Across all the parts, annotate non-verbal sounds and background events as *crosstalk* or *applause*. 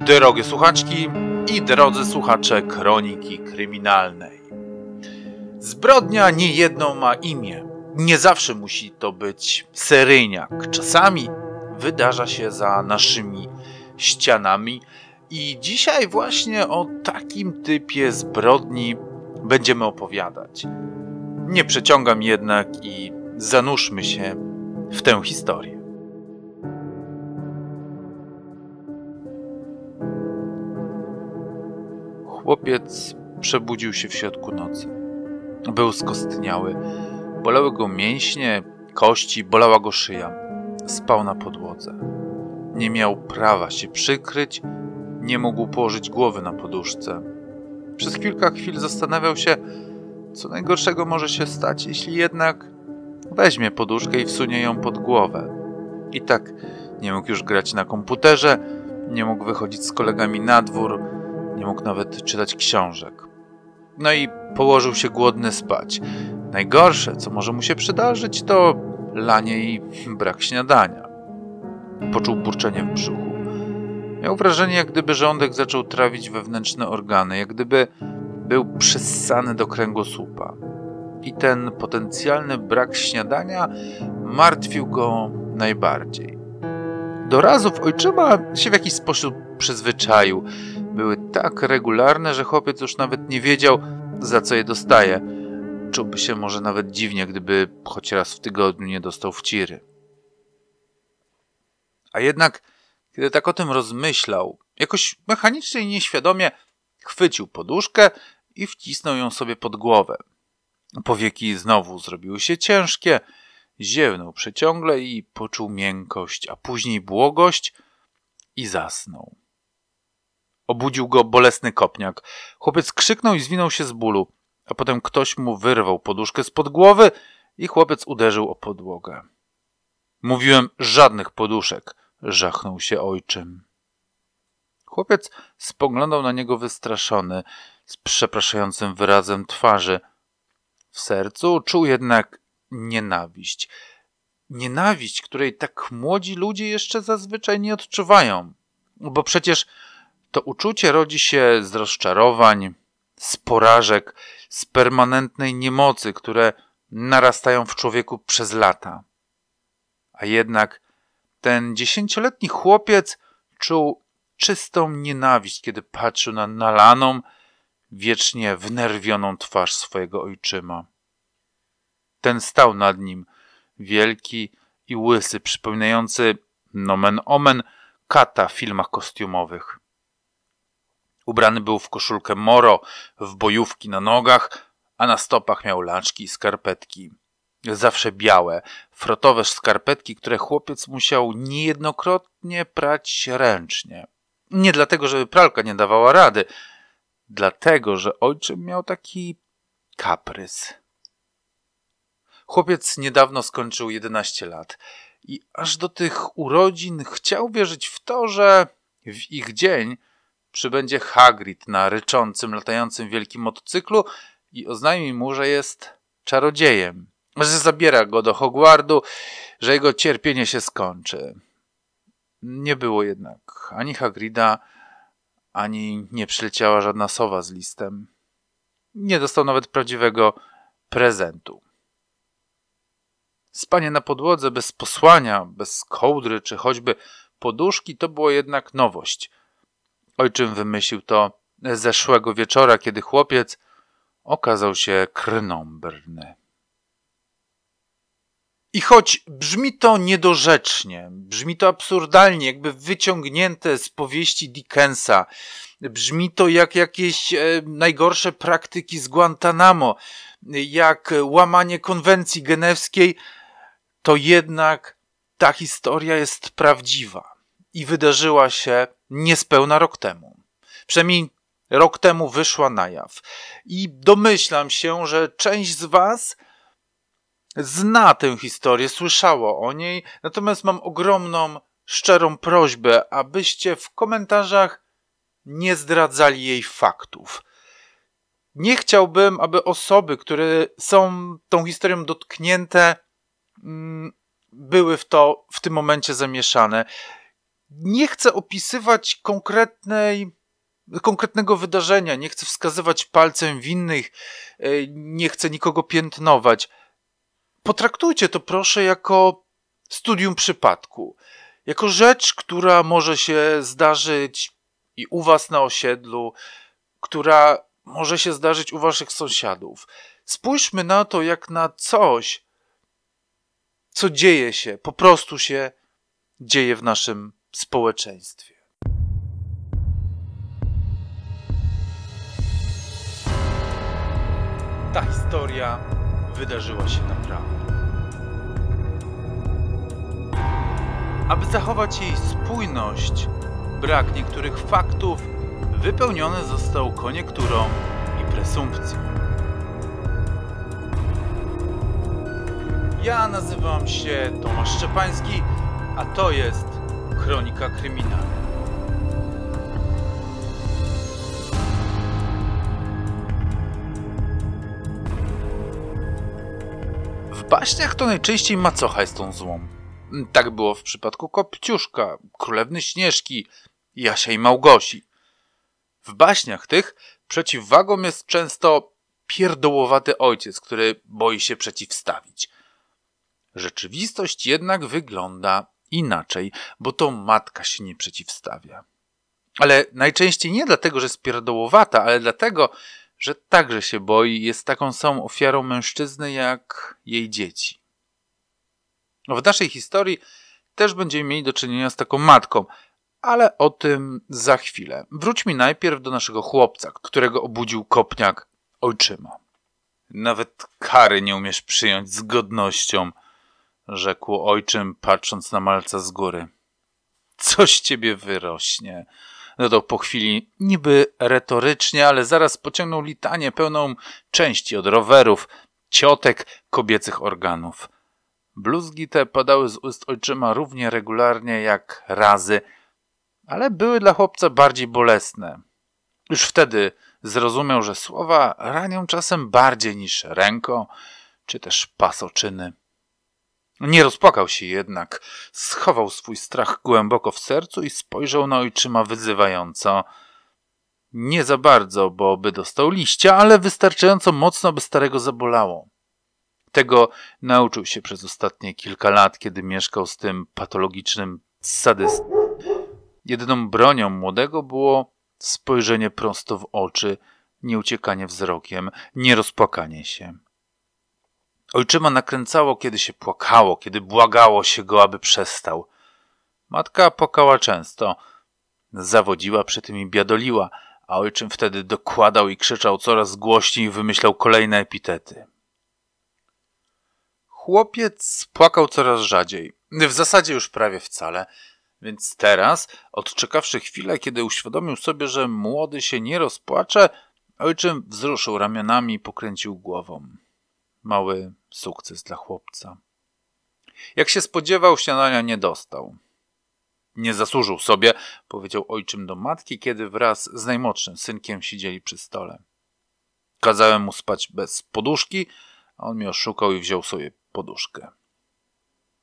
Drogie słuchaczki i drodzy słuchacze kroniki kryminalnej. Zbrodnia nie jedno ma imię. Nie zawsze musi to być seryjniak. Czasami wydarza się za naszymi ścianami. I dzisiaj właśnie o takim typie zbrodni będziemy opowiadać. Nie przeciągam jednak i zanurzmy się w tę historię. Chłopiec przebudził się w środku nocy. Był skostniały. Bolały go mięśnie, kości, bolała go szyja. Spał na podłodze. Nie miał prawa się przykryć, nie mógł położyć głowy na poduszce. Przez kilka chwil zastanawiał się, co najgorszego może się stać, jeśli jednak weźmie poduszkę i wsunie ją pod głowę. I tak nie mógł już grać na komputerze, nie mógł wychodzić z kolegami na dwór, nie mógł nawet czytać książek. No i położył się głodny spać. Najgorsze, co może mu się przydarzyć, to lanie i brak śniadania. Poczuł burczenie w brzuchu. Miał wrażenie, jak gdyby żołądek zaczął trawić wewnętrzne organy, jak gdyby był przesany do kręgosłupa. I ten potencjalny brak śniadania martwił go najbardziej. Do razów ojczyma się w jakiś sposób przyzwyczaił. Były tak regularne, że chłopiec już nawet nie wiedział, za co je dostaje. Czułby się może nawet dziwnie, gdyby choć raz w tygodniu nie dostał wciry. A jednak, kiedy tak o tym rozmyślał, jakoś mechanicznie i nieświadomie chwycił poduszkę i wcisnął ją sobie pod głowę. Powieki znowu zrobiły się ciężkie, ziewnął przeciągle i poczuł miękkość, a później błogość i zasnął. Obudził go bolesny kopniak. Chłopiec krzyknął i zwinął się z bólu, a potem ktoś mu wyrwał poduszkę spod głowy i chłopiec uderzył o podłogę. Mówiłem żadnych poduszek, żachnął się ojczym. Chłopiec spoglądał na niego wystraszony, z przepraszającym wyrazem twarzy. W sercu czuł jednak nienawiść. Nienawiść, której tak młodzi ludzie jeszcze zazwyczaj nie odczuwają. Bo przecież to uczucie rodzi się z rozczarowań, z porażek, z permanentnej niemocy, które narastają w człowieku przez lata. A jednak ten dziesięcioletni chłopiec czuł czystą nienawiść, kiedy patrzył na nalaną, wiecznie wnerwioną twarz swojego ojczyma. Ten stał nad nim, wielki i łysy, przypominający nomen omen kata w filmach kostiumowych. Ubrany był w koszulkę moro, w bojówki na nogach, a na stopach miał laczki i skarpetki. Zawsze białe, frotowe skarpetki, które chłopiec musiał niejednokrotnie prać ręcznie. Nie dlatego, żeby pralka nie dawała rady, dlatego, że ojczym miał taki kaprys. Chłopiec niedawno skończył 11 lat i aż do tych urodzin chciał wierzyć w to, że w ich dzień przybędzie Hagrid na ryczącym, latającym wielkim motocyklu i oznajmi mu, że jest czarodziejem, że zabiera go do Hogwardu, że jego cierpienie się skończy. Nie było jednak ani Hagrida, ani nie przyleciała żadna sowa z listem. Nie dostał nawet prawdziwego prezentu. Spanie na podłodze bez posłania, bez kołdry czy choćby poduszki to było jednak nowość – Ojczym wymyślił to zeszłego wieczora, kiedy chłopiec okazał się krnąbrny. I choć brzmi to niedorzecznie, brzmi to absurdalnie, jakby wyciągnięte z powieści Dickensa, brzmi to jak jakieś e, najgorsze praktyki z Guantanamo, jak łamanie konwencji genewskiej, to jednak ta historia jest prawdziwa i wydarzyła się niespełna rok temu. Przynajmniej rok temu wyszła na jaw. I domyślam się, że część z Was zna tę historię, słyszało o niej, natomiast mam ogromną, szczerą prośbę, abyście w komentarzach nie zdradzali jej faktów. Nie chciałbym, aby osoby, które są tą historią dotknięte, mm, były w to w tym momencie zamieszane nie chcę opisywać konkretnej, konkretnego wydarzenia, nie chcę wskazywać palcem winnych, e, nie chcę nikogo piętnować. Potraktujcie to proszę jako studium przypadku, jako rzecz, która może się zdarzyć i u was na osiedlu, która może się zdarzyć u waszych sąsiadów. Spójrzmy na to jak na coś, co dzieje się, po prostu się dzieje w naszym społeczeństwie. Ta historia wydarzyła się naprawdę. Aby zachować jej spójność, brak niektórych faktów wypełniony został koniekturą i presumpcją. Ja nazywam się Tomasz Szczepański, a to jest Kronika kryminalna. W baśniach to najczęściej macocha jest tą złą. Tak było w przypadku Kopciuszka, Królewny Śnieżki, Jasia i Małgosi. W baśniach tych przeciwwagą jest często pierdołowaty ojciec, który boi się przeciwstawić. Rzeczywistość jednak wygląda inaczej, bo to matka się nie przeciwstawia. Ale najczęściej nie dlatego, że spierdołowata, ale dlatego, że także się boi, jest taką samą ofiarą mężczyzny jak jej dzieci. W naszej historii też będziemy mieli do czynienia z taką matką, ale o tym za chwilę. Wróćmy najpierw do naszego chłopca, którego obudził kopniak ojczyma. Nawet kary nie umiesz przyjąć z godnością – rzekł ojczym, patrząc na malca z góry. Coś ciebie wyrośnie, dodał po chwili, niby retorycznie, ale zaraz pociągnął litanię pełną części od rowerów, ciotek, kobiecych organów. Bluzgi te padały z ust ojczyma równie regularnie jak razy, ale były dla chłopca bardziej bolesne. Już wtedy zrozumiał, że słowa ranią czasem bardziej niż ręko czy też pasoczyny. No nie rozpłakał się jednak, schował swój strach głęboko w sercu i spojrzał na ojczyma wyzywająco. Nie za bardzo, bo by dostał liścia, ale wystarczająco mocno, by starego zabolało. Tego nauczył się przez ostatnie kilka lat, kiedy mieszkał z tym patologicznym sadystą. Jedyną bronią młodego było spojrzenie prosto w oczy, nieuciekanie wzrokiem, nierozpłakanie się. Ojczyma nakręcało, kiedy się płakało, kiedy błagało się go, aby przestał. Matka płakała często. Zawodziła przy tym i biadoliła, a ojczym wtedy dokładał i krzyczał coraz głośniej i wymyślał kolejne epitety. Chłopiec płakał coraz rzadziej, w zasadzie już prawie wcale, więc teraz, odczekawszy chwilę, kiedy uświadomił sobie, że młody się nie rozpłacze, ojczym wzruszył ramionami i pokręcił głową mały sukces dla chłopca. Jak się spodziewał, śniadania nie dostał. Nie zasłużył sobie, powiedział ojczym do matki, kiedy wraz z najmłodszym synkiem siedzieli przy stole. Kazałem mu spać bez poduszki, a on mnie oszukał i wziął sobie poduszkę.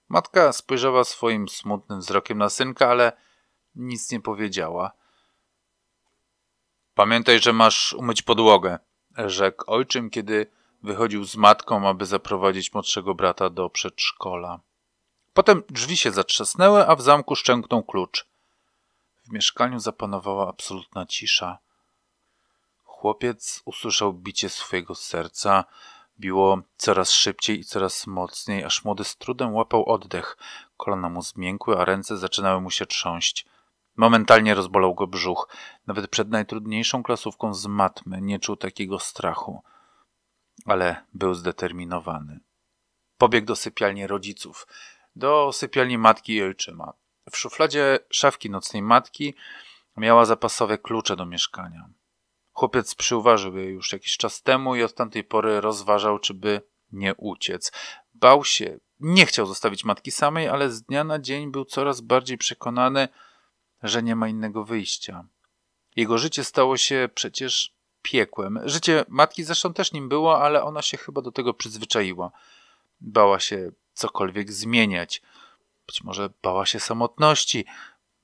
Matka spojrzała swoim smutnym wzrokiem na synka, ale nic nie powiedziała. Pamiętaj, że masz umyć podłogę, rzekł ojczym, kiedy Wychodził z matką, aby zaprowadzić młodszego brata do przedszkola. Potem drzwi się zatrzasnęły, a w zamku szczęknął klucz. W mieszkaniu zapanowała absolutna cisza. Chłopiec usłyszał bicie swojego serca. Biło coraz szybciej i coraz mocniej, aż młody z trudem łapał oddech. Kolana mu zmiękły, a ręce zaczynały mu się trząść. Momentalnie rozbolał go brzuch. Nawet przed najtrudniejszą klasówką z matmy nie czuł takiego strachu ale był zdeterminowany. Pobiegł do sypialni rodziców, do sypialni matki i ojczyma. W szufladzie szafki nocnej matki miała zapasowe klucze do mieszkania. Chłopiec przyuważył je już jakiś czas temu i od tamtej pory rozważał, czy by nie uciec. Bał się, nie chciał zostawić matki samej, ale z dnia na dzień był coraz bardziej przekonany, że nie ma innego wyjścia. Jego życie stało się przecież piekłem. Życie matki zresztą też nim było, ale ona się chyba do tego przyzwyczaiła. Bała się cokolwiek zmieniać. Być może bała się samotności,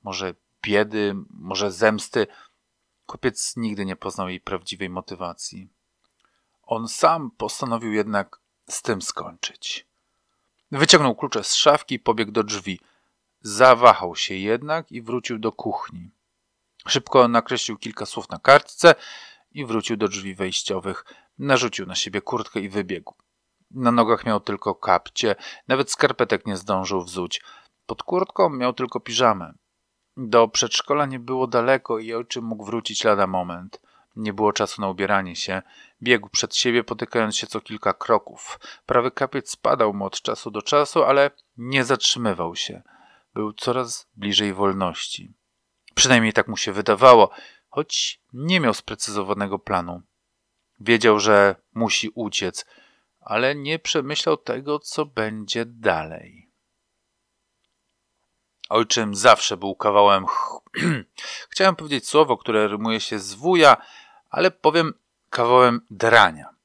może biedy, może zemsty. Kupiec nigdy nie poznał jej prawdziwej motywacji. On sam postanowił jednak z tym skończyć. Wyciągnął klucze z szafki i pobiegł do drzwi. Zawahał się jednak i wrócił do kuchni. Szybko nakreślił kilka słów na kartce i wrócił do drzwi wejściowych. Narzucił na siebie kurtkę i wybiegł. Na nogach miał tylko kapcie, nawet skarpetek nie zdążył wzuć. Pod kurtką miał tylko piżamę. Do przedszkola nie było daleko i czym mógł wrócić lada moment. Nie było czasu na ubieranie się. Biegł przed siebie, potykając się co kilka kroków. Prawy kapiec spadał mu od czasu do czasu, ale nie zatrzymywał się. Był coraz bliżej wolności. Przynajmniej tak mu się wydawało choć nie miał sprecyzowanego planu. Wiedział, że musi uciec, ale nie przemyślał tego, co będzie dalej. Ojczym zawsze był kawałem. *clears throat* Chciałem powiedzieć słowo, które rymuje się z wuja, ale powiem kawałem drania.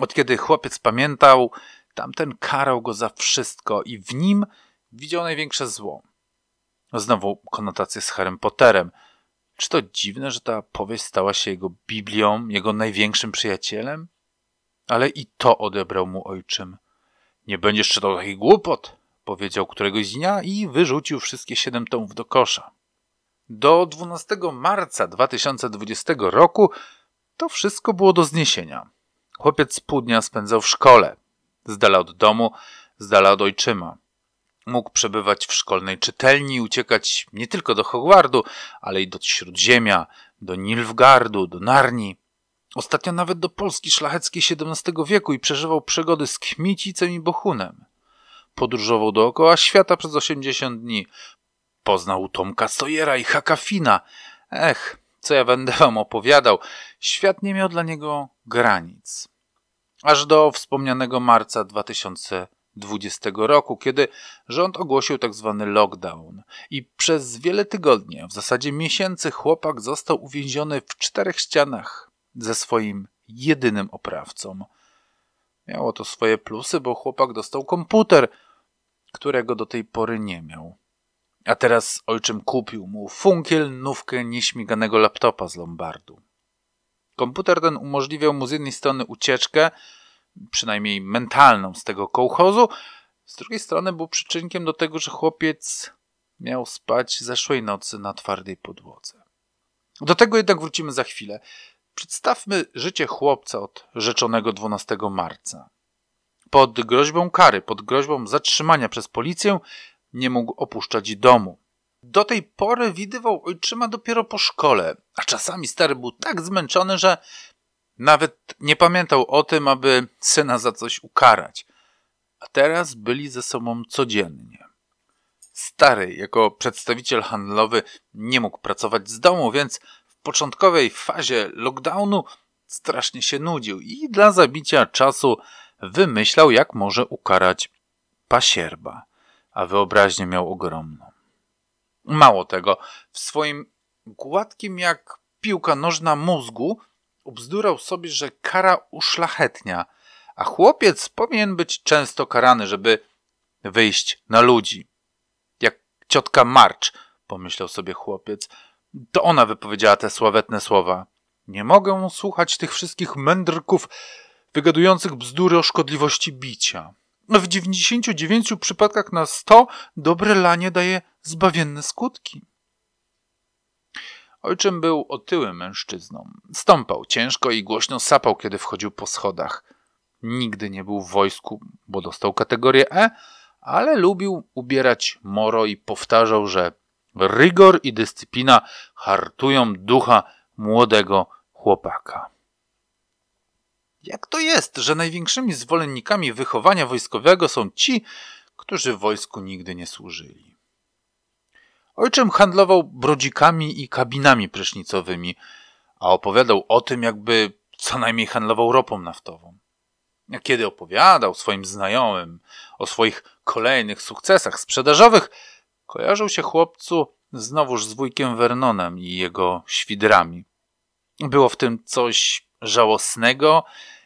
Od kiedy chłopiec pamiętał, tamten karał go za wszystko i w nim widział największe zło. Znowu konotacje z Harrym Potterem – czy to dziwne, że ta powieść stała się jego Biblią, jego największym przyjacielem? Ale i to odebrał mu ojczym. Nie będziesz czytał takich głupot, powiedział któregoś dnia i wyrzucił wszystkie siedem tomów do kosza. Do 12 marca 2020 roku to wszystko było do zniesienia. Chłopiec pół dnia spędzał w szkole, z dala od domu, z dala od ojczyma. Mógł przebywać w szkolnej czytelni i uciekać nie tylko do Hogwardu, ale i do Śródziemia, do Nilfgardu, do Narni. Ostatnio nawet do Polski szlacheckiej XVII wieku i przeżywał przygody z Kmicicem i Bohunem. Podróżował dookoła świata przez 80 dni. Poznał Tomka Sojera i Hakafina. Ech, co ja będę wam opowiadał. Świat nie miał dla niego granic. Aż do wspomnianego marca 2000 2020 roku, kiedy rząd ogłosił tzw. Tak lockdown. I przez wiele tygodni, w zasadzie miesięcy, chłopak został uwięziony w czterech ścianach ze swoim jedynym oprawcą. Miało to swoje plusy, bo chłopak dostał komputer, którego do tej pory nie miał. A teraz ojczym kupił mu funkiel nówkę nieśmiganego laptopa z Lombardu. Komputer ten umożliwiał mu z jednej strony ucieczkę, przynajmniej mentalną z tego kołchozu. Z drugiej strony był przyczynkiem do tego, że chłopiec miał spać zeszłej nocy na twardej podłodze. Do tego jednak wrócimy za chwilę. Przedstawmy życie chłopca od rzeczonego 12 marca. Pod groźbą kary, pod groźbą zatrzymania przez policję, nie mógł opuszczać domu. Do tej pory widywał ojczyma dopiero po szkole, a czasami stary był tak zmęczony, że nawet nie pamiętał o tym, aby syna za coś ukarać. A teraz byli ze sobą codziennie. Stary, jako przedstawiciel handlowy, nie mógł pracować z domu, więc w początkowej fazie lockdownu strasznie się nudził i dla zabicia czasu wymyślał, jak może ukarać pasierba, a wyobraźnię miał ogromną. Mało tego, w swoim gładkim jak piłka nożna mózgu ubzdurał sobie, że kara uszlachetnia, a chłopiec powinien być często karany, żeby wyjść na ludzi. Jak ciotka Marcz, pomyślał sobie chłopiec, to ona wypowiedziała te sławetne słowa. Nie mogę słuchać tych wszystkich mędrków wygadujących bzdury o szkodliwości bicia. W 99 przypadkach na 100 dobre lanie daje zbawienne skutki. Ojczym był otyłym mężczyzną. Stąpał ciężko i głośno sapał, kiedy wchodził po schodach. Nigdy nie był w wojsku, bo dostał kategorię E, ale lubił ubierać moro i powtarzał, że rygor i dyscyplina hartują ducha młodego chłopaka. Jak to jest, że największymi zwolennikami wychowania wojskowego są ci, którzy w wojsku nigdy nie służyli? Ojczym handlował brodzikami i kabinami prysznicowymi, a opowiadał o tym, jakby co najmniej handlował ropą naftową. A kiedy opowiadał swoim znajomym o swoich kolejnych sukcesach sprzedażowych, kojarzył się chłopcu znowuż z wujkiem Vernonem i jego świdrami. Było w tym coś żałosnego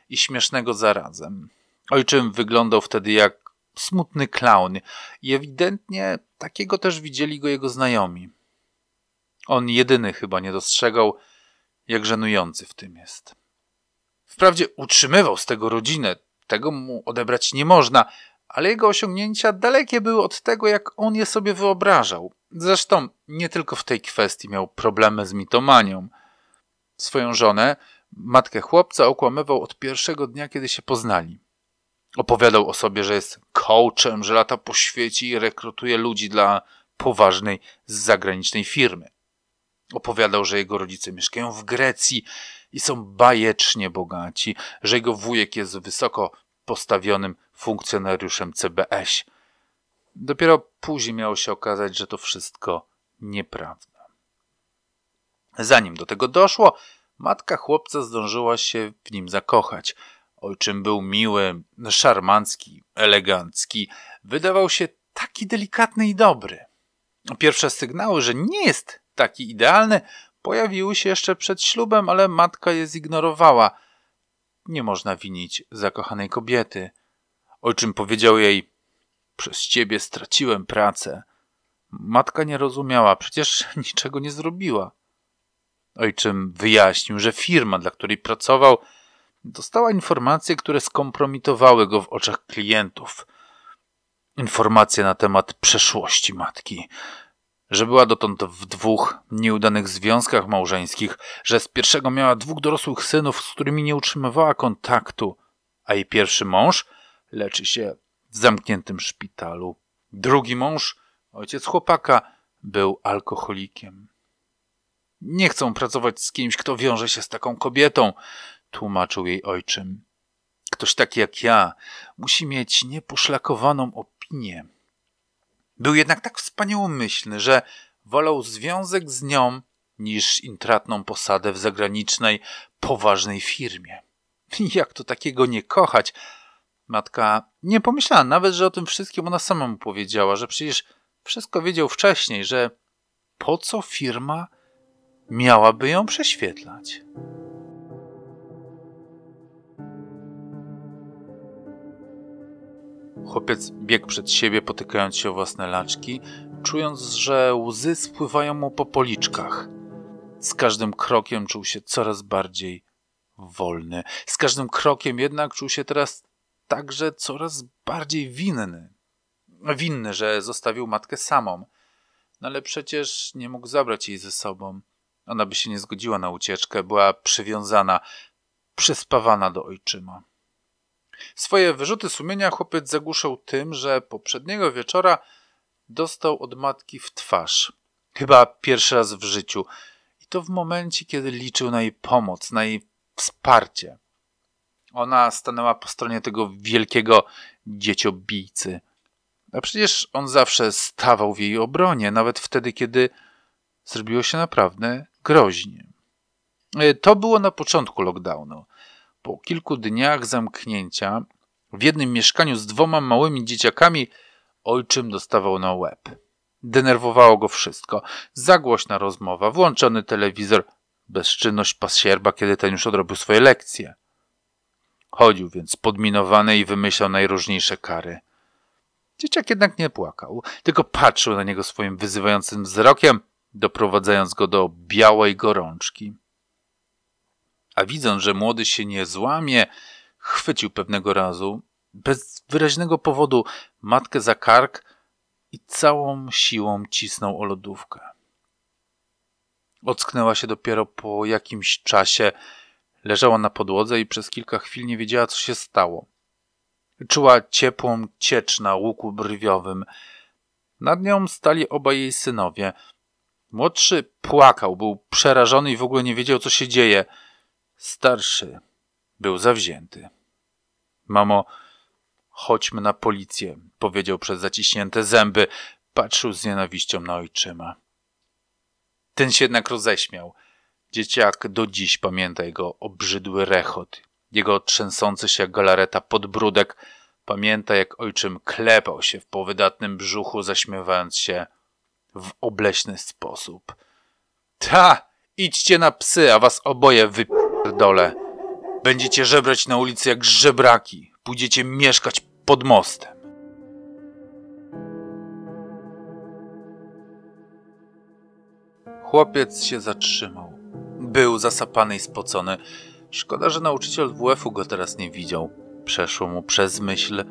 i śmiesznego zarazem. Ojczym wyglądał wtedy jak smutny klaun i ewidentnie takiego też widzieli go jego znajomi. On jedyny chyba nie dostrzegał, jak żenujący w tym jest. Wprawdzie utrzymywał z tego rodzinę, tego mu odebrać nie można, ale jego osiągnięcia dalekie były od tego, jak on je sobie wyobrażał. Zresztą nie tylko w tej kwestii miał problemy z mitomanią. Swoją żonę, matkę chłopca, okłamywał od pierwszego dnia, kiedy się poznali. Opowiadał o sobie, że jest coachem, że lata po świecie i rekrutuje ludzi dla poważnej zagranicznej firmy. Opowiadał, że jego rodzice mieszkają w Grecji i są bajecznie bogaci, że jego wujek jest wysoko postawionym funkcjonariuszem CBS. Dopiero później miało się okazać, że to wszystko nieprawda. Zanim do tego doszło, matka chłopca zdążyła się w nim zakochać – Ojczym był miły, szarmancki, elegancki. Wydawał się taki delikatny i dobry. Pierwsze sygnały, że nie jest taki idealny, pojawiły się jeszcze przed ślubem, ale matka je zignorowała. Nie można winić zakochanej kobiety. Ojczym powiedział jej: Przez ciebie straciłem pracę. Matka nie rozumiała, przecież *laughs* niczego nie zrobiła. Ojczym wyjaśnił, że firma, dla której pracował, Dostała informacje, które skompromitowały go w oczach klientów. Informacje na temat przeszłości matki, że była dotąd w dwóch nieudanych związkach małżeńskich, że z pierwszego miała dwóch dorosłych synów, z którymi nie utrzymywała kontaktu, a jej pierwszy mąż leczy się w zamkniętym szpitalu. Drugi mąż, ojciec chłopaka, był alkoholikiem. Nie chcą pracować z kimś, kto wiąże się z taką kobietą tłumaczył jej ojczym. Ktoś taki jak ja musi mieć nieposzlakowaną opinię. Był jednak tak wspaniałomyślny, że wolał związek z nią niż intratną posadę w zagranicznej, poważnej firmie. *laughs* Jak to takiego nie kochać? Matka nie pomyślała nawet, że o tym wszystkim ona sama mu powiedziała, że przecież wszystko wiedział wcześniej, że po co firma miałaby ją prześwietlać? Chłopiec biegł przed siebie, potykając się o własne laczki, czując, że łzy spływają mu po policzkach. Z każdym krokiem czuł się coraz bardziej wolny. Z każdym krokiem jednak czuł się teraz także coraz bardziej winny. Winny, że zostawił matkę samą. No ale przecież nie mógł zabrać jej ze sobą. Ona by się nie zgodziła na ucieczkę, była przywiązana, przyspawana do ojczyma. Swoje wyrzuty sumienia chłopiec zagłuszał tym, że poprzedniego wieczora dostał od matki w twarz. Chyba pierwszy raz w życiu. I to w momencie, kiedy liczył na jej pomoc, na jej wsparcie. Ona stanęła po stronie tego wielkiego dzieciobijcy. A przecież on zawsze stawał w jej obronie, nawet wtedy, kiedy zrobiło się naprawdę groźnie. E, to było na początku lockdownu po kilku dniach zamknięcia w jednym mieszkaniu z dwoma małymi dzieciakami ojczym dostawał na łeb. Denerwowało go wszystko. Zagłośna rozmowa, włączony telewizor, bezczynność pasierba, kiedy ten już odrobił swoje lekcje. Chodził więc podminowany i wymyślał najróżniejsze kary. Dzieciak jednak nie płakał, tylko patrzył na niego swoim wyzywającym wzrokiem, doprowadzając go do białej gorączki a widząc, że młody się nie złamie, chwycił pewnego razu, bez wyraźnego powodu, matkę za kark i całą siłą cisnął o lodówkę. Ocknęła się dopiero po jakimś czasie, leżała na podłodze i przez kilka chwil nie wiedziała, co się stało. Czuła ciepłą ciecz na łuku brwiowym. Nad nią stali obaj jej synowie. Młodszy płakał, był przerażony i w ogóle nie wiedział, co się dzieje – Starszy był zawzięty. Mamo, chodźmy na policję, powiedział przez zaciśnięte zęby. Patrzył z nienawiścią na ojczyma. Ten się jednak roześmiał. Dzieciak do dziś pamięta jego obrzydły rechot, jego trzęsący się jak galareta podbródek. Pamięta, jak ojczym klepał się w powydatnym brzuchu, zaśmiewając się w obleśny sposób. Ta! Idźcie na psy, a was oboje wypi pierdolę. Będziecie żebrać na ulicy jak żebraki. Pójdziecie mieszkać pod mostem. Chłopiec się zatrzymał. Był zasapany i spocony. Szkoda, że nauczyciel WF-u go teraz nie widział. Przeszło mu przez myśl.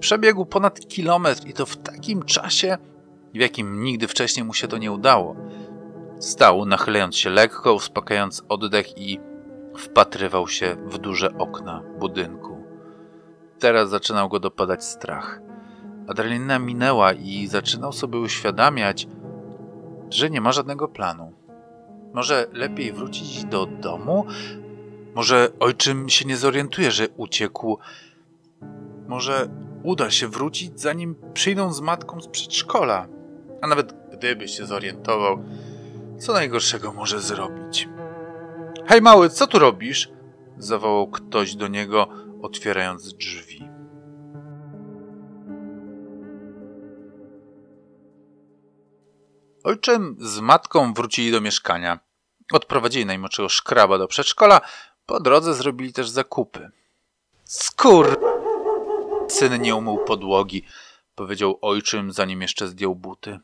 Przebiegł ponad kilometr i to w takim czasie, w jakim nigdy wcześniej mu się to nie udało. Stał, nachylając się lekko, uspokajając oddech i wpatrywał się w duże okna budynku. Teraz zaczynał go dopadać strach. Adrenalina minęła i zaczynał sobie uświadamiać, że nie ma żadnego planu. Może lepiej wrócić do domu? Może ojczym się nie zorientuje, że uciekł? Może uda się wrócić, zanim przyjdą z matką z przedszkola? A nawet gdyby się zorientował, co najgorszego może zrobić? Hej mały, co tu robisz? zawołał ktoś do niego, otwierając drzwi. Ojczym z matką wrócili do mieszkania. Odprowadzili najmłodszego szkraba do przedszkola, po drodze zrobili też zakupy. Skór. Syn nie umył podłogi, powiedział ojczym, zanim jeszcze zdjął buty.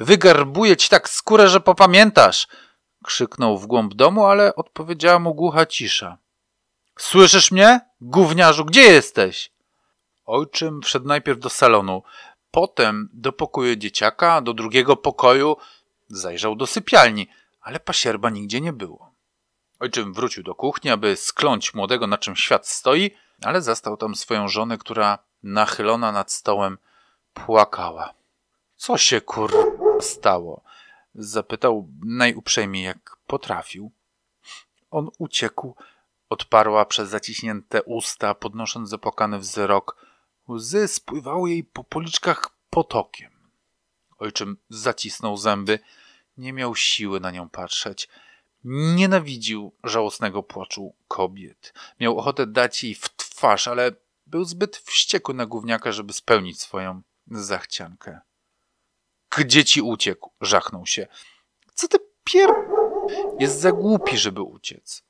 Wygarbuję ci tak skórę, że popamiętasz! krzyknął w głąb domu, ale odpowiedziała mu głucha cisza. Słyszysz mnie? Gówniarzu, gdzie jesteś? Ojczym wszedł najpierw do salonu, potem do pokoju dzieciaka, do drugiego pokoju, zajrzał do sypialni, ale pasierba nigdzie nie było. Ojczym wrócił do kuchni, aby skląć młodego, na czym świat stoi, ale zastał tam swoją żonę, która nachylona nad stołem płakała. Co się kur... stało? Zapytał najuprzejmiej, jak potrafił. On uciekł, odparła przez zaciśnięte usta, podnosząc zapokany wzrok. Łzy spływały jej po policzkach potokiem. Ojczym zacisnął zęby. Nie miał siły na nią patrzeć. Nienawidził żałosnego płaczu kobiet. Miał ochotę dać jej w twarz, ale był zbyt wściekły na gówniaka, żeby spełnić swoją zachciankę. Gdzie ci uciekł? Żachnął się. Co ty pier... Jest za głupi, żeby uciec.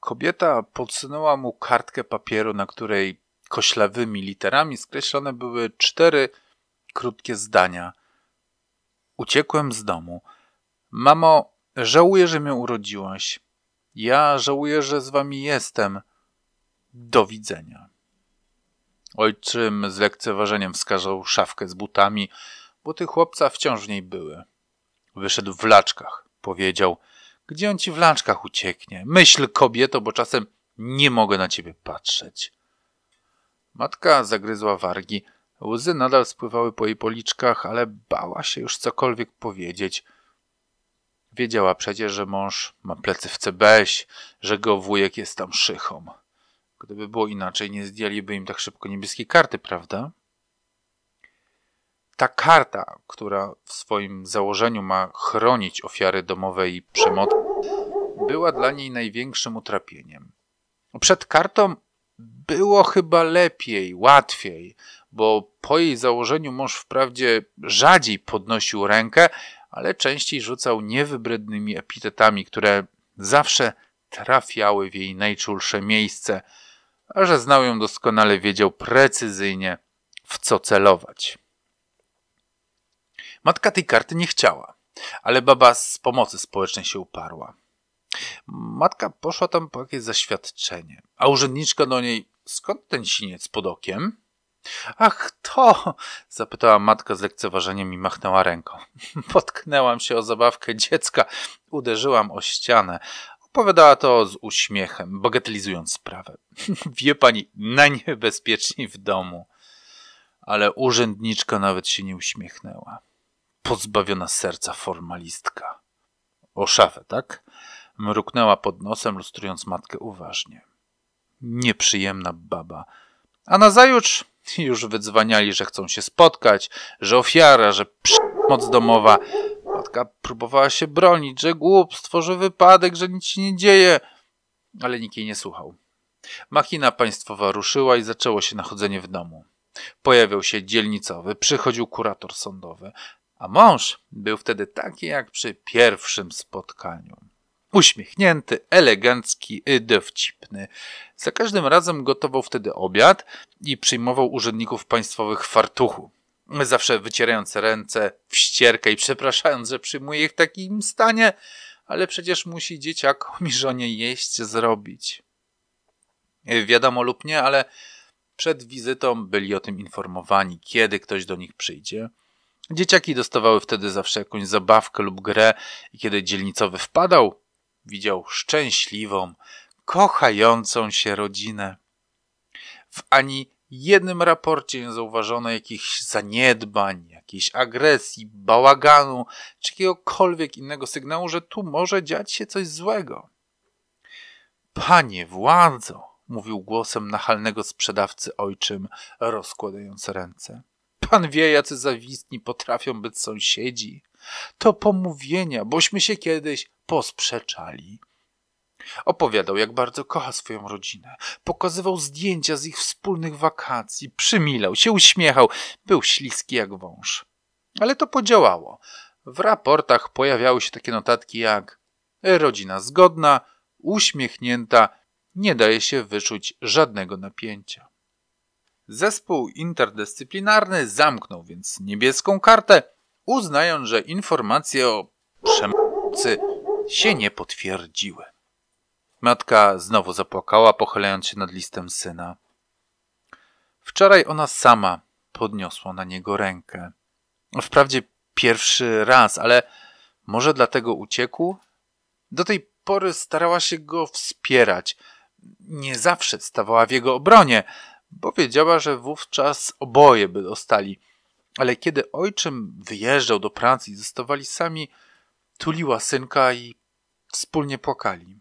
Kobieta podsunęła mu kartkę papieru, na której koślawymi literami skreślone były cztery krótkie zdania. Uciekłem z domu. Mamo, żałuję, że mnie urodziłaś. Ja żałuję, że z wami jestem. Do widzenia. Ojczym z lekceważeniem wskazał szafkę z butami, Buty chłopca wciąż w niej były. Wyszedł w laczkach. Powiedział, gdzie on ci w laczkach ucieknie? Myśl, kobieto, bo czasem nie mogę na ciebie patrzeć. Matka zagryzła wargi. Łzy nadal spływały po jej policzkach, ale bała się już cokolwiek powiedzieć. Wiedziała przecież, że mąż ma plecy w CBŚ, że go wujek jest tam szychą. Gdyby było inaczej, nie zdjęliby im tak szybko niebieskiej karty, prawda? ta karta, która w swoim założeniu ma chronić ofiary domowej przemocy, była dla niej największym utrapieniem. Przed kartą było chyba lepiej, łatwiej, bo po jej założeniu mąż wprawdzie rzadziej podnosił rękę, ale częściej rzucał niewybrednymi epitetami, które zawsze trafiały w jej najczulsze miejsce, a że znał ją doskonale, wiedział precyzyjnie, w co celować. Matka tej karty nie chciała, ale baba z pomocy społecznej się uparła. Matka poszła tam po jakieś zaświadczenie, a urzędniczka do niej: Skąd ten siniec pod okiem? Ach, to! zapytała matka z lekceważeniem i machnęła ręką. *laughs* Potknęłam się o zabawkę dziecka, uderzyłam o ścianę. Opowiadała to z uśmiechem, bagatelizując sprawę. *laughs* Wie pani, najniebezpieczniej w domu. Ale urzędniczka nawet się nie uśmiechnęła pozbawiona serca formalistka. O szafę, tak? Mruknęła pod nosem, lustrując matkę uważnie. Nieprzyjemna baba. A nazajutrz już wydzwaniali, że chcą się spotkać, że ofiara, że moc domowa. Matka próbowała się bronić, że głupstwo, że wypadek, że nic się nie dzieje. Ale nikt jej nie słuchał. Machina państwowa ruszyła i zaczęło się nachodzenie w domu. Pojawiał się dzielnicowy, przychodził kurator sądowy. A mąż był wtedy taki jak przy pierwszym spotkaniu. Uśmiechnięty, elegancki i y, dowcipny. Za każdym razem gotował wtedy obiad i przyjmował urzędników państwowych w fartuchu. Zawsze wycierając ręce w ścierkę i przepraszając, że przyjmuje ich w takim stanie, ale przecież musi dzieciakom i żonie jeść zrobić. Wiadomo lub nie, ale przed wizytą byli o tym informowani, kiedy ktoś do nich przyjdzie – Dzieciaki dostawały wtedy zawsze jakąś zabawkę lub grę i kiedy dzielnicowy wpadał, widział szczęśliwą, kochającą się rodzinę. W ani jednym raporcie nie zauważono jakichś zaniedbań, jakiejś agresji, bałaganu czy jakiegokolwiek innego sygnału, że tu może dziać się coś złego. Panie władzo, mówił głosem nachalnego sprzedawcy ojczym, rozkładając ręce. Pan wie, jacy zawistni potrafią być sąsiedzi. To pomówienia, bośmy się kiedyś posprzeczali. Opowiadał, jak bardzo kocha swoją rodzinę. Pokazywał zdjęcia z ich wspólnych wakacji, przymilał się, uśmiechał. Był śliski jak wąż. Ale to podziałało. W raportach pojawiały się takie notatki jak rodzina zgodna, uśmiechnięta, nie daje się wyczuć żadnego napięcia. Zespół interdyscyplinarny zamknął więc niebieską kartę, uznając, że informacje o przemocy się nie potwierdziły. Matka znowu zapłakała, pochylając się nad listem syna. Wczoraj ona sama podniosła na niego rękę. Wprawdzie pierwszy raz, ale może dlatego uciekł? Do tej pory starała się go wspierać. Nie zawsze stawała w jego obronie, Powiedziała, że wówczas oboje by dostali, ale kiedy ojczym wyjeżdżał do pracy i zostawali sami, tuliła synka i wspólnie płakali.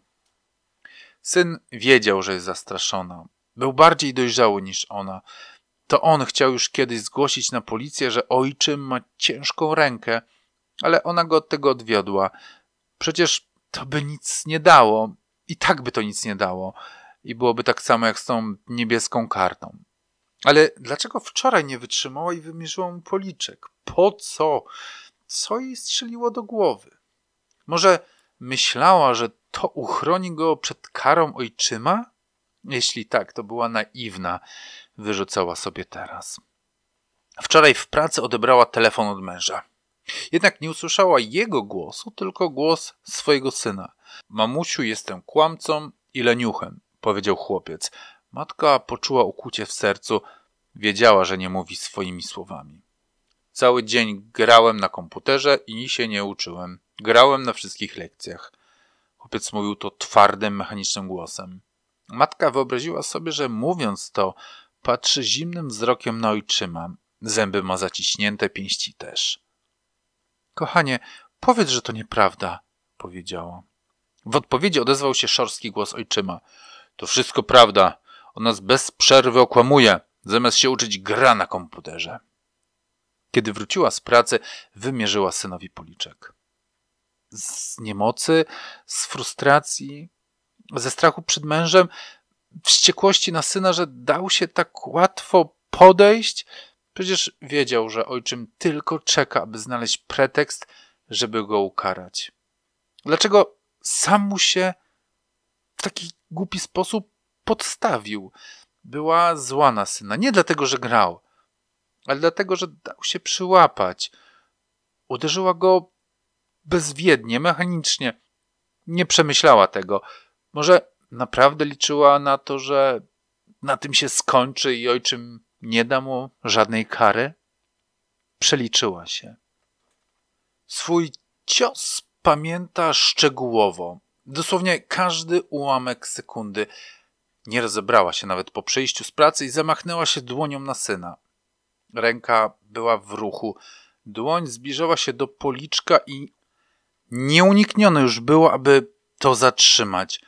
Syn wiedział, że jest zastraszona. Był bardziej dojrzały niż ona. To on chciał już kiedyś zgłosić na policję, że ojczym ma ciężką rękę, ale ona go od tego odwiodła. Przecież to by nic nie dało. I tak by to nic nie dało i byłoby tak samo jak z tą niebieską kartą. Ale dlaczego wczoraj nie wytrzymała i wymierzyła mu policzek? Po co? Co jej strzeliło do głowy? Może myślała, że to uchroni go przed karą ojczyma? Jeśli tak, to była naiwna, wyrzucała sobie teraz. Wczoraj w pracy odebrała telefon od męża. Jednak nie usłyszała jego głosu, tylko głos swojego syna. Mamusiu, jestem kłamcą i leniuchem powiedział chłopiec. Matka poczuła ukłucie w sercu, wiedziała, że nie mówi swoimi słowami. Cały dzień grałem na komputerze i się nie uczyłem. Grałem na wszystkich lekcjach. Chłopiec mówił to twardym, mechanicznym głosem. Matka wyobraziła sobie, że mówiąc to, patrzy zimnym wzrokiem na ojczyma. Zęby ma zaciśnięte, pięści też. Kochanie, powiedz, że to nieprawda, powiedziała. W odpowiedzi odezwał się szorstki głos ojczyma. To wszystko prawda. On nas bez przerwy okłamuje, zamiast się uczyć gra na komputerze. Kiedy wróciła z pracy, wymierzyła synowi policzek. Z niemocy, z frustracji, ze strachu przed mężem, wściekłości na syna, że dał się tak łatwo podejść. Przecież wiedział, że ojczym tylko czeka, aby znaleźć pretekst, żeby go ukarać. Dlaczego sam mu się w taki głupi sposób podstawił. Była zła na syna. Nie dlatego, że grał, ale dlatego, że dał się przyłapać. Uderzyła go bezwiednie, mechanicznie. Nie przemyślała tego. Może naprawdę liczyła na to, że na tym się skończy i ojczym nie da mu żadnej kary? Przeliczyła się. Swój cios pamięta szczegółowo. Dosłownie każdy ułamek sekundy. Nie rozebrała się nawet po przejściu z pracy i zamachnęła się dłonią na syna. Ręka była w ruchu. Dłoń zbliżała się do policzka i nieuniknione już było, aby to zatrzymać.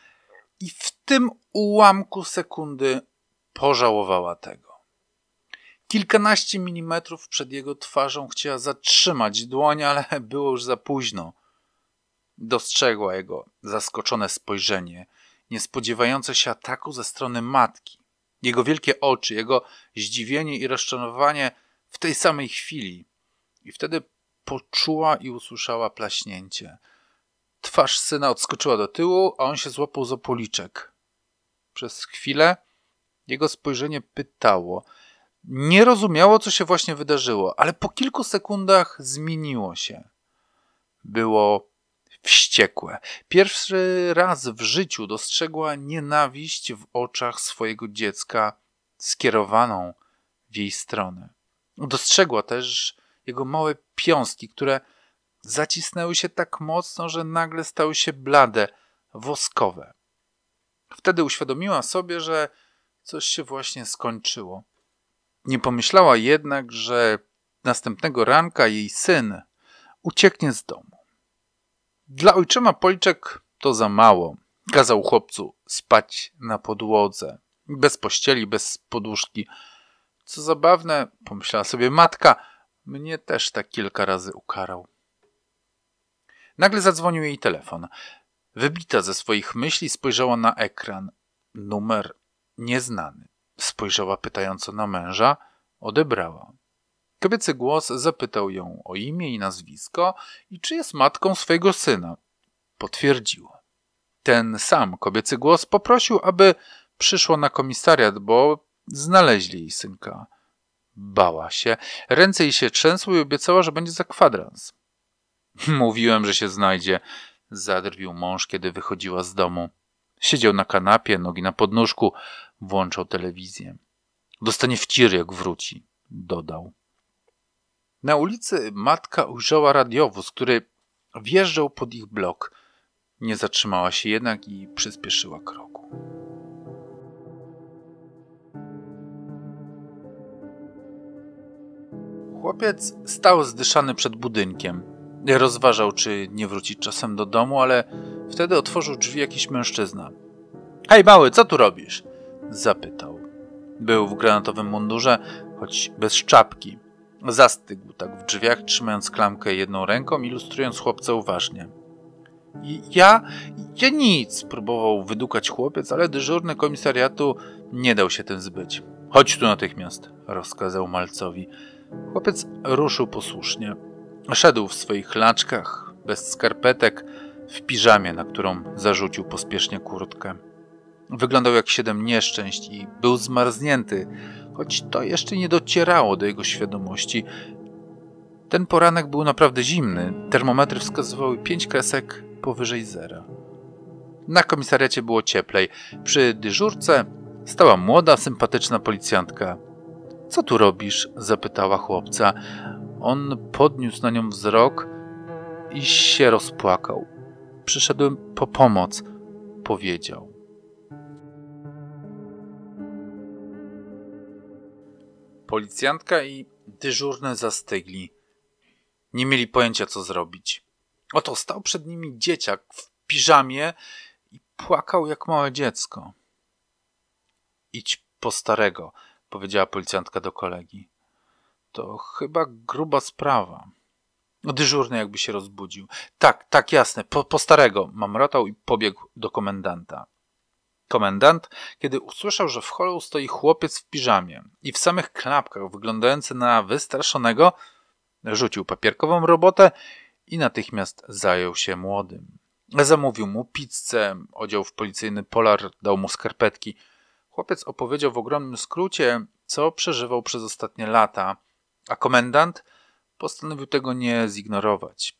I w tym ułamku sekundy pożałowała tego. Kilkanaście milimetrów przed jego twarzą chciała zatrzymać dłoń, ale było już za późno. Dostrzegła jego zaskoczone spojrzenie, niespodziewające się ataku ze strony matki. Jego wielkie oczy, jego zdziwienie i rozczarowanie w tej samej chwili. I wtedy poczuła i usłyszała plaśnięcie. Twarz syna odskoczyła do tyłu, a on się złapał z opoliczek. Przez chwilę jego spojrzenie pytało. Nie rozumiało, co się właśnie wydarzyło, ale po kilku sekundach zmieniło się. Było wściekłe. Pierwszy raz w życiu dostrzegła nienawiść w oczach swojego dziecka skierowaną w jej stronę. Dostrzegła też jego małe piąstki, które zacisnęły się tak mocno, że nagle stały się blade, woskowe. Wtedy uświadomiła sobie, że coś się właśnie skończyło. Nie pomyślała jednak, że następnego ranka jej syn ucieknie z domu. Dla ojczyma policzek to za mało. Kazał chłopcu spać na podłodze. Bez pościeli, bez poduszki. Co zabawne, pomyślała sobie matka, mnie też tak kilka razy ukarał. Nagle zadzwonił jej telefon. Wybita ze swoich myśli spojrzała na ekran. Numer nieznany. Spojrzała pytająco na męża, odebrała. Kobiecy głos zapytał ją o imię i nazwisko i czy jest matką swojego syna. Potwierdziła. Ten sam kobiecy głos poprosił, aby przyszło na komisariat, bo znaleźli jej synka. Bała się, ręce jej się trzęsły i obiecała, że będzie za kwadrans. *laughs* Mówiłem, że się znajdzie, zadrwił mąż, kiedy wychodziła z domu. Siedział na kanapie, nogi na podnóżku, włączał telewizję. Dostanie wcir, jak wróci, dodał. Na ulicy matka ujrzała radiowóz, który wjeżdżał pod ich blok. Nie zatrzymała się jednak i przyspieszyła kroku. Chłopiec stał zdyszany przed budynkiem. Rozważał, czy nie wrócić czasem do domu, ale wtedy otworzył drzwi jakiś mężczyzna. Hej mały, co tu robisz? Zapytał. Był w granatowym mundurze, choć bez czapki. Zastygł tak w drzwiach, trzymając klamkę jedną ręką ilustrując chłopca uważnie. Ja, ja nic, próbował wydukać chłopiec, ale dyżurny komisariatu nie dał się tym zbyć. Chodź tu natychmiast, rozkazał malcowi. Chłopiec ruszył posłusznie. Szedł w swoich laczkach, bez skarpetek, w piżamie, na którą zarzucił pospiesznie kurtkę. Wyglądał jak siedem nieszczęść i był zmarznięty, choć to jeszcze nie docierało do jego świadomości. Ten poranek był naprawdę zimny, termometry wskazywały pięć kresek powyżej zera. Na komisariacie było cieplej. Przy dyżurce stała młoda, sympatyczna policjantka. Co tu robisz? zapytała chłopca. On podniósł na nią wzrok i się rozpłakał. Przyszedłem po pomoc, powiedział. Policjantka i dyżurny zastygli. Nie mieli pojęcia, co zrobić. Oto stał przed nimi dzieciak w piżamie i płakał jak małe dziecko. Idź po starego, powiedziała policjantka do kolegi. To chyba gruba sprawa. No, dyżurny jakby się rozbudził. Tak, tak, jasne, po, po starego, mamrotał i pobiegł do komendanta. Komendant, kiedy usłyszał, że w holu stoi chłopiec w piżamie i w samych klapkach wyglądający na wystraszonego, rzucił papierkową robotę i natychmiast zajął się młodym. Zamówił mu pizzę, odział w policyjny polar, dał mu skarpetki. Chłopiec opowiedział w ogromnym skrócie, co przeżywał przez ostatnie lata, a komendant postanowił tego nie zignorować.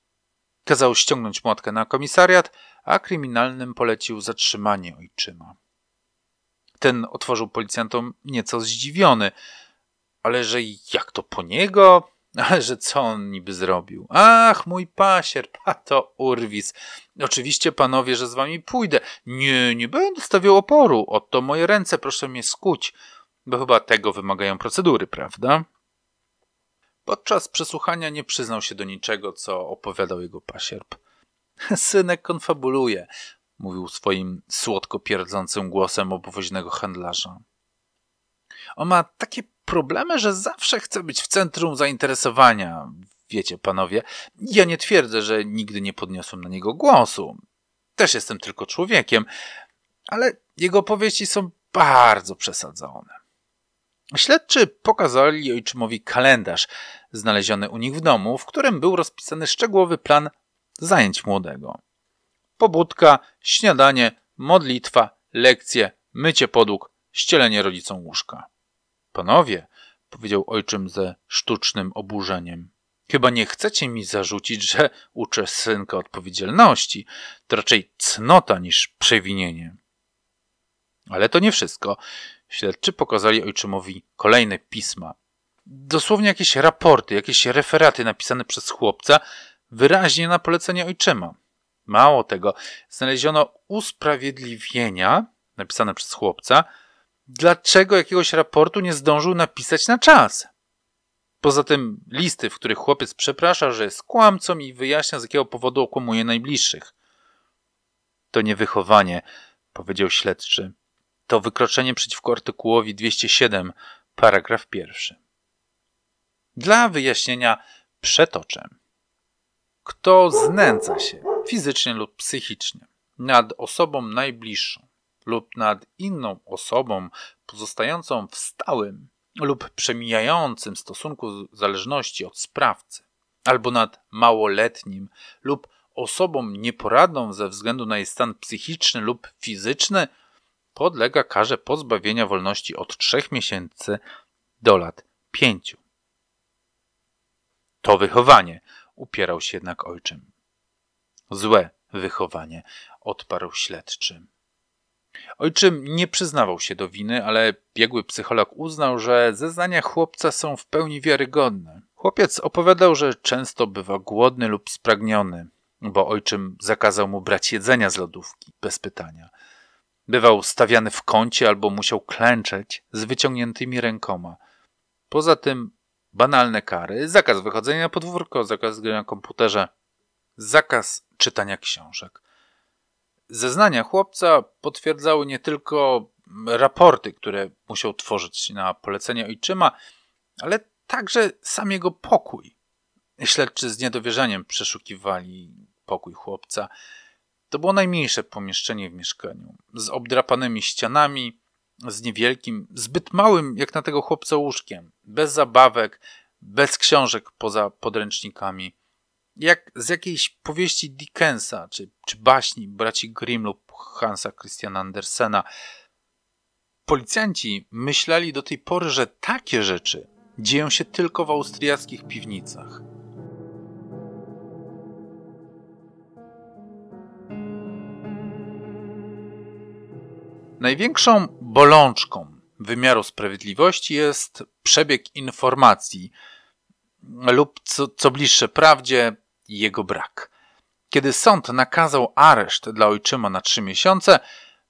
Kazał ściągnąć młotkę na komisariat, a kryminalnym polecił zatrzymanie ojczyma. Ten otworzył policjantom nieco zdziwiony, ale że jak to po niego? Ale że co on niby zrobił? Ach, mój a to urwis. Oczywiście, panowie, że z wami pójdę. Nie, nie będę stawiał oporu. Oto moje ręce, proszę mnie skuć. Bo chyba tego wymagają procedury, prawda? Podczas przesłuchania nie przyznał się do niczego, co opowiadał jego pasierb. *laughs* Synek konfabuluje, mówił swoim słodko pierdzącym głosem obowoźnego handlarza. On ma takie problemy, że zawsze chce być w centrum zainteresowania. Wiecie, panowie, ja nie twierdzę, że nigdy nie podniosłem na niego głosu. Też jestem tylko człowiekiem, ale jego powieści są bardzo przesadzone. Śledczy pokazali ojczymowi kalendarz znaleziony u nich w domu, w którym był rozpisany szczegółowy plan zajęć młodego. Pobudka, śniadanie, modlitwa, lekcje, mycie podłóg, ścielenie rodzicom łóżka. Panowie, powiedział ojczym ze sztucznym oburzeniem. Chyba nie chcecie mi zarzucić, że uczę synka odpowiedzialności. To raczej cnota niż przewinienie. Ale to nie wszystko. Śledczy pokazali ojczymowi kolejne pisma. Dosłownie jakieś raporty, jakieś referaty napisane przez chłopca, wyraźnie na polecenie ojczyma. Mało tego, znaleziono usprawiedliwienia, napisane przez chłopca, dlaczego jakiegoś raportu nie zdążył napisać na czas. Poza tym listy, w których chłopiec przeprasza, że jest kłamcą i wyjaśnia, z jakiego powodu okłamuje najbliższych. To nie wychowanie, powiedział śledczy. To wykroczenie przeciwko artykułowi 207, paragraf pierwszy. Dla wyjaśnienia przetoczę kto znęca się fizycznie lub psychicznie nad osobą najbliższą lub nad inną osobą pozostającą w stałym lub przemijającym stosunku zależności od sprawcy, albo nad małoletnim lub osobą nieporadną ze względu na jej stan psychiczny lub fizyczny, podlega karze pozbawienia wolności od 3 miesięcy do lat 5. To wychowanie Upierał się jednak ojczym. Złe wychowanie, odparł śledczy. Ojczym nie przyznawał się do winy, ale biegły psycholog uznał, że zeznania chłopca są w pełni wiarygodne. Chłopiec opowiadał, że często bywa głodny lub spragniony, bo ojczym zakazał mu brać jedzenia z lodówki bez pytania. Bywał stawiany w kącie albo musiał klęczeć z wyciągniętymi rękoma. Poza tym banalne kary, zakaz wychodzenia na podwórko, zakaz gry na komputerze, zakaz czytania książek. Zeznania chłopca potwierdzały nie tylko raporty, które musiał tworzyć na polecenie ojczyma, ale także sam jego pokój. Śledczy z niedowierzaniem przeszukiwali pokój chłopca. To było najmniejsze pomieszczenie w mieszkaniu, z obdrapanymi ścianami, z niewielkim, zbyt małym jak na tego chłopca łóżkiem, bez zabawek, bez książek poza podręcznikami. Jak z jakiejś powieści Dickensa czy, czy baśni braci Grimm lub Hansa Christiana Andersena. Policjanci myśleli do tej pory, że takie rzeczy dzieją się tylko w austriackich piwnicach. Największą bolączką wymiaru sprawiedliwości jest przebieg informacji lub co, co bliższe prawdzie, jego brak. Kiedy sąd nakazał areszt dla ojczyma na trzy miesiące,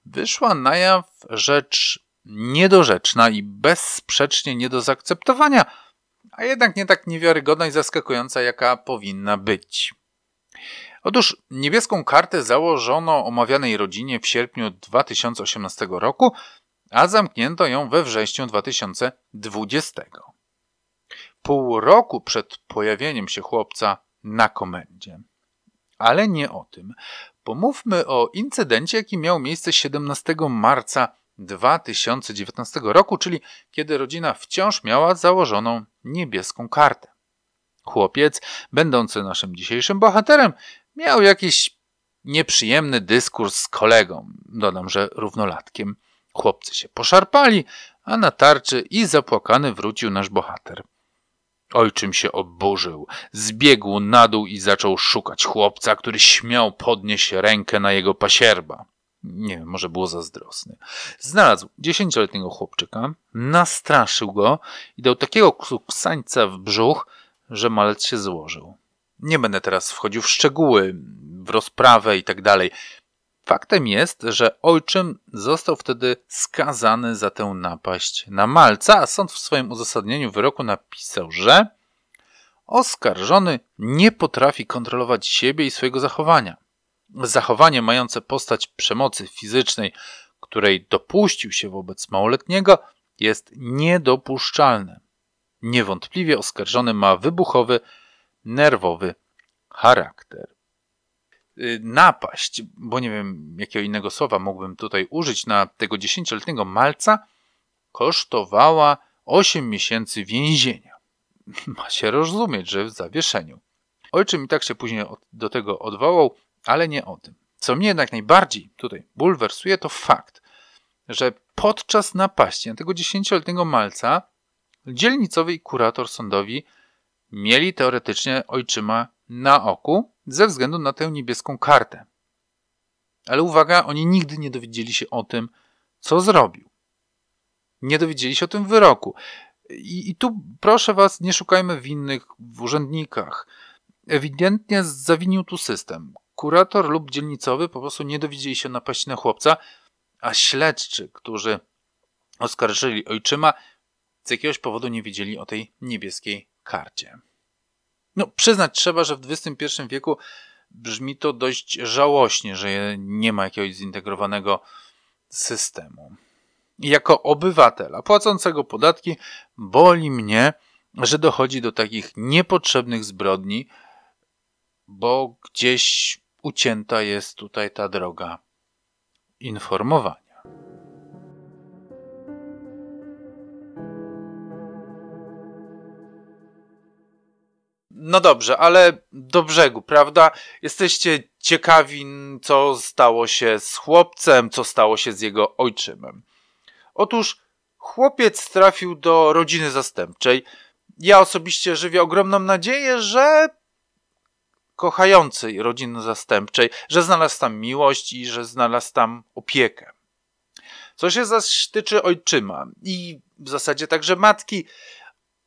wyszła na jaw rzecz niedorzeczna i bezsprzecznie nie do zaakceptowania, a jednak nie tak niewiarygodna i zaskakująca, jaka powinna być. Otóż niebieską kartę założono omawianej rodzinie w sierpniu 2018 roku, a zamknięto ją we wrześniu 2020. Pół roku przed pojawieniem się chłopca na komendzie. Ale nie o tym. Pomówmy o incydencie, jaki miał miejsce 17 marca 2019 roku, czyli kiedy rodzina wciąż miała założoną niebieską kartę. Chłopiec, będący naszym dzisiejszym bohaterem, Miał jakiś nieprzyjemny dyskurs z kolegą, dodam, że równolatkiem. Chłopcy się poszarpali, a na tarczy i zapłakany wrócił nasz bohater. Ojczym się oburzył, zbiegł na dół i zaczął szukać chłopca, który śmiał podnieść rękę na jego pasierba. Nie wiem, może było zazdrosny. Znalazł dziesięcioletniego chłopczyka, nastraszył go i dał takiego kuksańca w brzuch, że malec się złożył. Nie będę teraz wchodził w szczegóły, w rozprawę itd. Tak Faktem jest, że ojczym został wtedy skazany za tę napaść na Malca, a sąd w swoim uzasadnieniu wyroku napisał, że oskarżony nie potrafi kontrolować siebie i swojego zachowania. Zachowanie mające postać przemocy fizycznej, której dopuścił się wobec małoletniego, jest niedopuszczalne. Niewątpliwie oskarżony ma wybuchowy nerwowy charakter. Y, napaść, bo nie wiem jakiego innego słowa mógłbym tutaj użyć, na tego dziesięcioletniego malca kosztowała 8 miesięcy więzienia. *laughs* Ma się rozumieć, że w zawieszeniu. Ojczym i tak się później do tego odwołał, ale nie o tym. Co mnie jednak najbardziej tutaj bulwersuje, to fakt, że podczas napaści na tego dziesięcioletniego malca dzielnicowy kurator sądowi Mieli teoretycznie ojczyma na oku ze względu na tę niebieską kartę. Ale uwaga, oni nigdy nie dowiedzieli się o tym, co zrobił. Nie dowiedzieli się o tym wyroku. I, i tu proszę was, nie szukajmy winnych w urzędnikach. Ewidentnie zawinił tu system. Kurator lub dzielnicowy po prostu nie dowiedzieli się napaści na chłopca, a śledczy, którzy oskarżyli ojczyma, z jakiegoś powodu nie wiedzieli o tej niebieskiej karcie. No, przyznać trzeba, że w XXI wieku brzmi to dość żałośnie, że nie ma jakiegoś zintegrowanego systemu. Jako obywatela płacącego podatki boli mnie, że dochodzi do takich niepotrzebnych zbrodni, bo gdzieś ucięta jest tutaj ta droga informowania. no dobrze, ale do brzegu, prawda? Jesteście ciekawi, co stało się z chłopcem, co stało się z jego ojczymem. Otóż chłopiec trafił do rodziny zastępczej. Ja osobiście żywię ogromną nadzieję, że kochającej rodziny zastępczej, że znalazł tam miłość i że znalazł tam opiekę. Co się zaś tyczy ojczyma i w zasadzie także matki,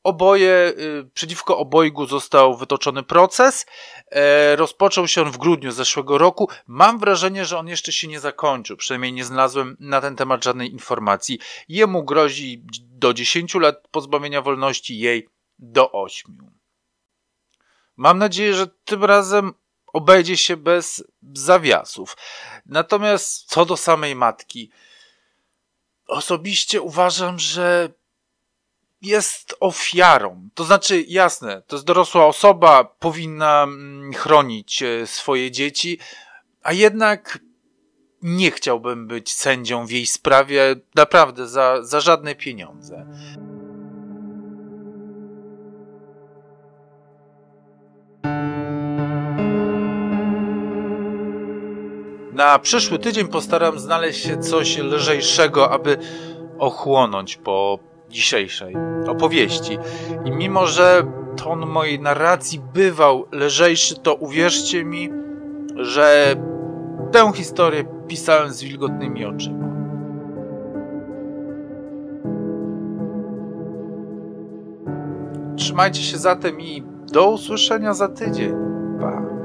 Oboje, y, przeciwko obojgu został wytoczony proces. E, rozpoczął się on w grudniu zeszłego roku. Mam wrażenie, że on jeszcze się nie zakończył. Przynajmniej nie znalazłem na ten temat żadnej informacji. Jemu grozi do 10 lat pozbawienia wolności, jej do 8. Mam nadzieję, że tym razem obejdzie się bez zawiasów. Natomiast co do samej matki, osobiście uważam, że jest ofiarą. To znaczy, jasne, to jest dorosła osoba, powinna mm, chronić e, swoje dzieci, a jednak nie chciałbym być sędzią w jej sprawie naprawdę za, za żadne pieniądze. Na przyszły tydzień postaram znaleźć się coś lżejszego, aby ochłonąć po dzisiejszej opowieści. I mimo, że ton mojej narracji bywał lżejszy, to uwierzcie mi, że tę historię pisałem z wilgotnymi oczyma. Trzymajcie się zatem i do usłyszenia za tydzień. Pa.